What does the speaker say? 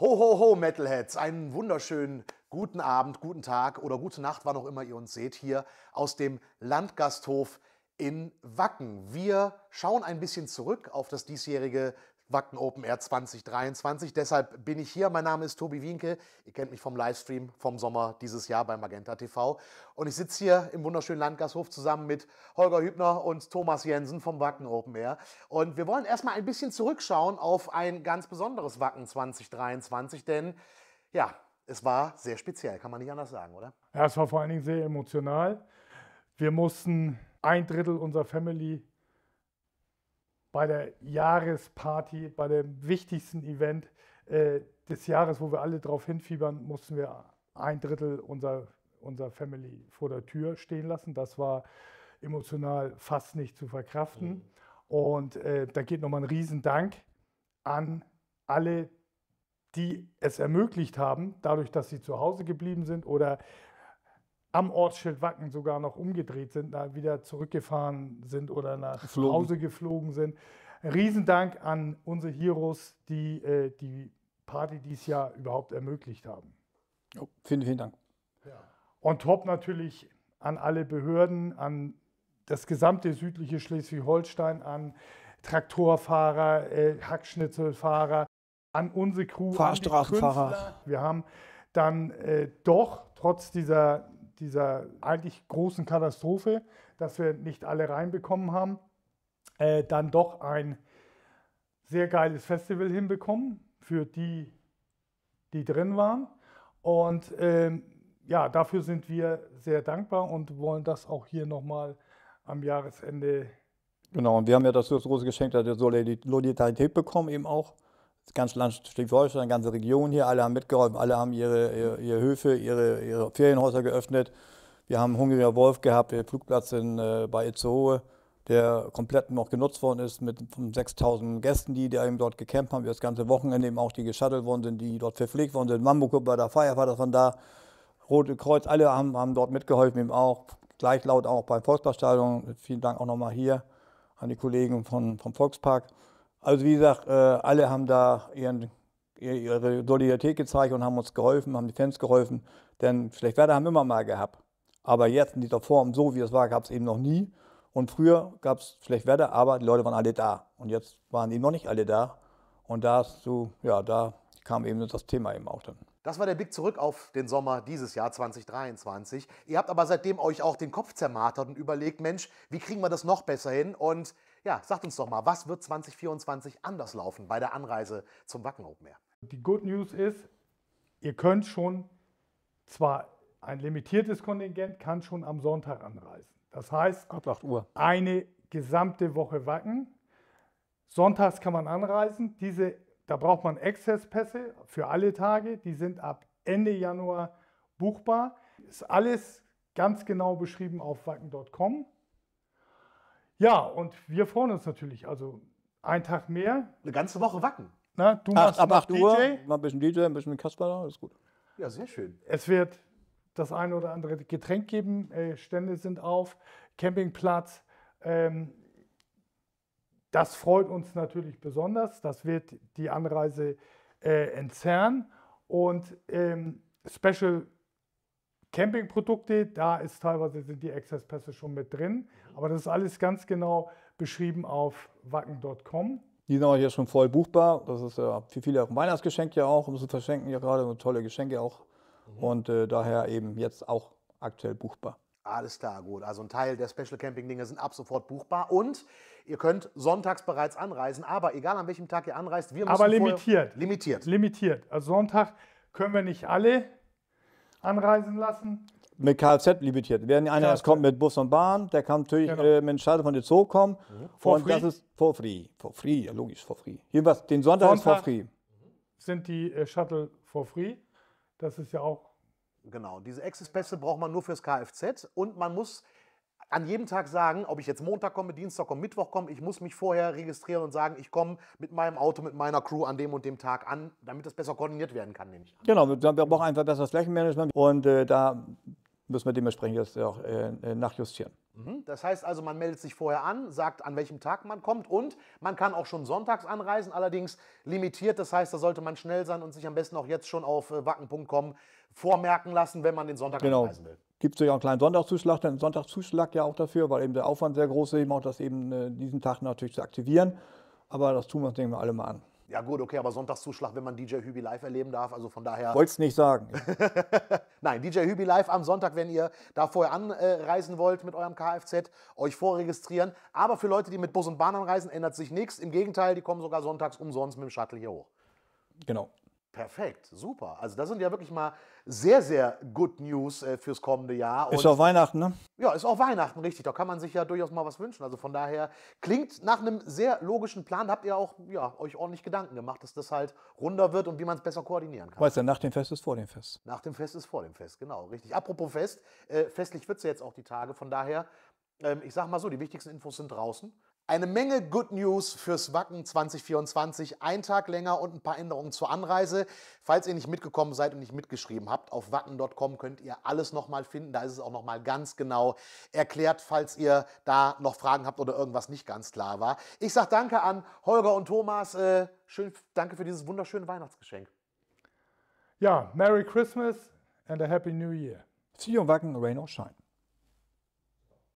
Ho, ho, ho, Metalheads! Einen wunderschönen guten Abend, guten Tag oder gute Nacht, wann auch immer ihr uns seht, hier aus dem Landgasthof in Wacken. Wir schauen ein bisschen zurück auf das diesjährige Wacken Open Air 2023. Deshalb bin ich hier. Mein Name ist Tobi Wienke. Ihr kennt mich vom Livestream vom Sommer dieses Jahr bei Magenta TV. Und ich sitze hier im wunderschönen Landgasthof zusammen mit Holger Hübner und Thomas Jensen vom Wacken Open Air. Und wir wollen erstmal ein bisschen zurückschauen auf ein ganz besonderes Wacken 2023, denn ja, es war sehr speziell, kann man nicht anders sagen, oder? Ja, es war vor allen Dingen sehr emotional. Wir mussten ein Drittel unserer Family bei der Jahresparty, bei dem wichtigsten Event äh, des Jahres, wo wir alle drauf hinfiebern, mussten wir ein Drittel unserer unser Family vor der Tür stehen lassen. Das war emotional fast nicht zu verkraften. Mhm. Und äh, da geht nochmal ein Riesendank an alle, die es ermöglicht haben, dadurch, dass sie zu Hause geblieben sind oder am Ortsschild Wacken sogar noch umgedreht sind, da wieder zurückgefahren sind oder nach geflogen. Hause geflogen sind. Riesendank an unsere Heroes, die äh, die Party dieses Jahr überhaupt ermöglicht haben. Oh, vielen, vielen Dank. Ja. On top natürlich an alle Behörden, an das gesamte südliche Schleswig-Holstein, an Traktorfahrer, äh, Hackschnitzelfahrer, an unsere Crew, Fahrstraßenfahrer. Wir haben dann äh, doch trotz dieser dieser eigentlich großen Katastrophe, dass wir nicht alle reinbekommen haben, äh, dann doch ein sehr geiles Festival hinbekommen für die, die drin waren. Und ähm, ja, dafür sind wir sehr dankbar und wollen das auch hier nochmal am Jahresende. Genau, und wir haben ja das große Geschenk der Solidarität bekommen, eben auch das ganze Land Schleswig-Holstein, ganze Region hier, alle haben mitgeholfen, alle haben ihre, ihre, ihre Höfe, ihre, ihre Ferienhäuser geöffnet. Wir haben Hungriger Wolf gehabt, der Flugplatz in, äh, bei Itzehoe, der komplett noch genutzt worden ist mit 6000 Gästen, die, die eben dort gecampt haben. Wir das ganze Wochenende eben auch die geschattelt worden sind, die dort verpflegt worden sind. Mambukup war da, Feiervater von da, Rote Kreuz, alle haben, haben dort mitgeholfen, eben auch gleichlaut auch bei Volksparkstadion. Vielen Dank auch nochmal hier an die Kollegen von, vom Volkspark. Also wie gesagt, äh, alle haben da ihren, ihre Solidarität gezeigt und haben uns geholfen, haben die Fans geholfen. Denn Schlechtwerder haben wir immer mal gehabt. Aber jetzt in dieser Form, so wie es war, gab es eben noch nie. Und früher gab es Schlechtwerder, aber die Leute waren alle da. Und jetzt waren eben noch nicht alle da. Und da, so, ja, da kam eben das Thema eben auch dann. Das war der Blick zurück auf den Sommer dieses Jahr 2023. Ihr habt aber seitdem euch auch den Kopf zermartert und überlegt, Mensch, wie kriegen wir das noch besser hin? Und ja, sagt uns doch mal, was wird 2024 anders laufen bei der Anreise zum Wacken Open Air? Die Good News ist, ihr könnt schon, zwar ein limitiertes Kontingent kann schon am Sonntag anreisen. Das heißt, ab 8 Uhr. eine gesamte Woche Wacken. Sonntags kann man anreisen. Diese, da braucht man Accesspässe für alle Tage. Die sind ab Ende Januar buchbar. Ist alles ganz genau beschrieben auf wacken.com. Ja, und wir freuen uns natürlich. Also ein Tag mehr. Eine ganze Woche wacken. Na, du machst ab 8 Uhr, mal ein bisschen DJ, ein bisschen Kasper, alles gut. Ja, sehr schön. Es wird das eine oder andere Getränk geben, äh, Stände sind auf, Campingplatz. Ähm, das freut uns natürlich besonders. Das wird die Anreise äh, entzerren. Und ähm, Special Campingprodukte, da ist teilweise sind die Accesspässe schon mit drin, aber das ist alles ganz genau beschrieben auf wacken.com. Die sind auch hier schon voll buchbar. Das ist ja für viele auch ein Weihnachtsgeschenk ja auch, um zu verschenken ja gerade und tolle Geschenke auch. Mhm. Und äh, daher eben jetzt auch aktuell buchbar. Alles klar, gut. Also ein Teil der Special Camping Dinge sind ab sofort buchbar und ihr könnt sonntags bereits anreisen. Aber egal an welchem Tag ihr anreist, wir müssen aber limitiert, limitiert, limitiert. Also Sonntag können wir nicht alle anreisen lassen. Mit Kfz limitiert. Wenn einer Kfz. erst kommt mit Bus und Bahn, der kann natürlich genau. äh, mit dem Schalter von der Zoo kommen. Mhm. For und free? das ist for free. For free, ja, logisch, for free. Jedenfalls, den Sonntag, Sonntag ist for free. Sind die äh, Shuttle for free? Das ist ja auch. Genau, diese Access-Pässe braucht man nur fürs Kfz und man muss an jedem Tag sagen, ob ich jetzt Montag komme, Dienstag komme, Mittwoch komme, ich muss mich vorher registrieren und sagen, ich komme mit meinem Auto, mit meiner Crew an dem und dem Tag an, damit das besser koordiniert werden kann, nehme ich an. Genau, wir brauchen einfach besseres Flächenmanagement und äh, da müssen wir dementsprechend jetzt auch äh, äh nachjustieren. Mhm, das heißt also, man meldet sich vorher an, sagt, an welchem Tag man kommt und man kann auch schon sonntags anreisen, allerdings limitiert. Das heißt, da sollte man schnell sein und sich am besten auch jetzt schon auf äh, wacken.com vormerken lassen, wenn man den Sonntag genau. anreisen will gibt es ja auch einen kleinen Sonntagszuschlag, dann Sonntagszuschlag ja auch dafür, weil eben der Aufwand sehr groß ist, eben auch das eben äh, diesen Tag natürlich zu aktivieren. Aber das tun wir uns, denken wir, alle mal an. Ja gut, okay, aber Sonntagszuschlag, wenn man DJ Hübi live erleben darf, also von daher... Wollt's nicht sagen. Nein, DJ Hübi live am Sonntag, wenn ihr da vorher anreisen wollt mit eurem Kfz, euch vorregistrieren. Aber für Leute, die mit Bus und Bahn anreisen, ändert sich nichts. Im Gegenteil, die kommen sogar sonntags umsonst mit dem Shuttle hier hoch. Genau. Perfekt, super. Also das sind ja wirklich mal sehr, sehr Good News äh, fürs kommende Jahr. Und ist auch Weihnachten, ne? Ja, ist auch Weihnachten, richtig. Da kann man sich ja durchaus mal was wünschen. Also von daher klingt nach einem sehr logischen Plan. Habt ihr auch ja, euch ordentlich Gedanken gemacht, dass das halt runder wird und wie man es besser koordinieren kann. Weißt du, nach dem Fest ist vor dem Fest. Nach dem Fest ist vor dem Fest, genau, richtig. Apropos Fest, äh, festlich wird es ja jetzt auch die Tage. Von daher, ähm, ich sag mal so, die wichtigsten Infos sind draußen. Eine Menge Good News fürs Wacken 2024. Ein Tag länger und ein paar Änderungen zur Anreise. Falls ihr nicht mitgekommen seid und nicht mitgeschrieben habt, auf wacken.com könnt ihr alles nochmal finden. Da ist es auch nochmal ganz genau erklärt, falls ihr da noch Fragen habt oder irgendwas nicht ganz klar war. Ich sage danke an Holger und Thomas. Äh, schön, danke für dieses wunderschöne Weihnachtsgeschenk. Ja, Merry Christmas and a Happy New Year. See you on Wacken, rain or shine.